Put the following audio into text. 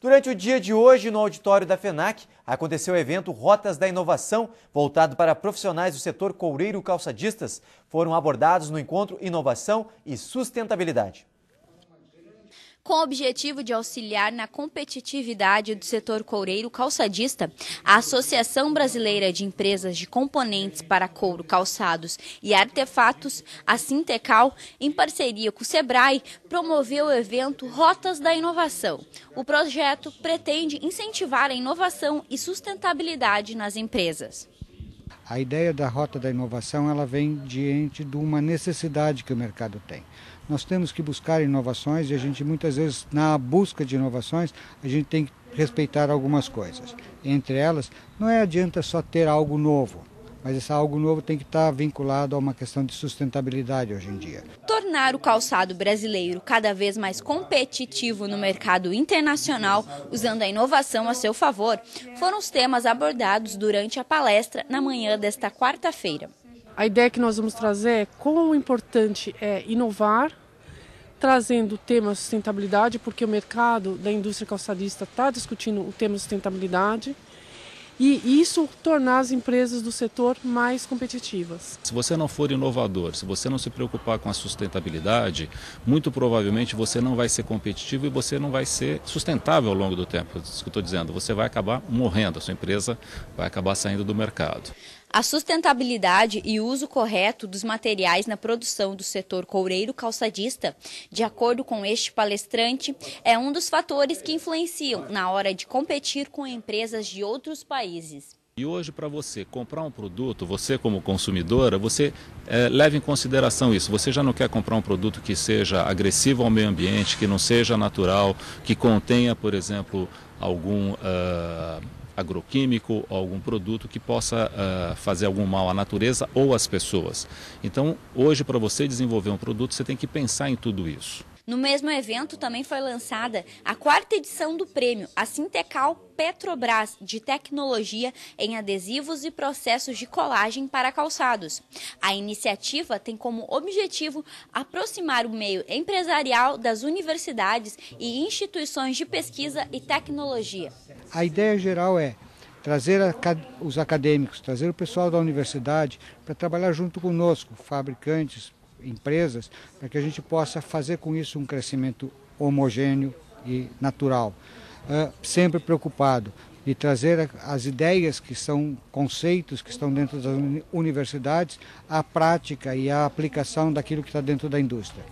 Durante o dia de hoje, no auditório da FENAC, aconteceu o evento Rotas da Inovação, voltado para profissionais do setor coureiro calçadistas. Foram abordados no encontro Inovação e Sustentabilidade com o objetivo de auxiliar na competitividade do setor coureiro calçadista, a Associação Brasileira de Empresas de Componentes para Couro, Calçados e Artefatos, a Sintecal, em parceria com o Sebrae, promoveu o evento Rotas da Inovação. O projeto pretende incentivar a inovação e sustentabilidade nas empresas. A ideia da rota da inovação ela vem diante de uma necessidade que o mercado tem. Nós temos que buscar inovações e a gente muitas vezes na busca de inovações a gente tem que respeitar algumas coisas. Entre elas, não é adianta só ter algo novo. Mas esse algo novo tem que estar tá vinculado a uma questão de sustentabilidade hoje em dia. Tornar o calçado brasileiro cada vez mais competitivo no mercado internacional, usando a inovação a seu favor, foram os temas abordados durante a palestra na manhã desta quarta-feira. A ideia que nós vamos trazer é quão importante é inovar, trazendo o tema sustentabilidade, porque o mercado da indústria calçadista está discutindo o tema sustentabilidade e isso tornar as empresas do setor mais competitivas. Se você não for inovador, se você não se preocupar com a sustentabilidade, muito provavelmente você não vai ser competitivo e você não vai ser sustentável ao longo do tempo. É isso que eu estou dizendo, você vai acabar morrendo, a sua empresa vai acabar saindo do mercado. A sustentabilidade e o uso correto dos materiais na produção do setor coureiro-calçadista, de acordo com este palestrante, é um dos fatores que influenciam na hora de competir com empresas de outros países. E hoje, para você comprar um produto, você como consumidora, você é, leva em consideração isso. Você já não quer comprar um produto que seja agressivo ao meio ambiente, que não seja natural, que contenha, por exemplo, algum. Uh agroquímico ou algum produto que possa uh, fazer algum mal à natureza ou às pessoas. Então, hoje, para você desenvolver um produto, você tem que pensar em tudo isso. No mesmo evento também foi lançada a quarta edição do prêmio, a Sintecal Petrobras de Tecnologia em Adesivos e Processos de Colagem para Calçados. A iniciativa tem como objetivo aproximar o meio empresarial das universidades e instituições de pesquisa e tecnologia. A ideia geral é trazer os acadêmicos, trazer o pessoal da universidade para trabalhar junto conosco, fabricantes, empresas, para que a gente possa fazer com isso um crescimento homogêneo e natural. Uh, sempre preocupado de trazer as ideias que são conceitos que estão dentro das universidades à prática e à aplicação daquilo que está dentro da indústria.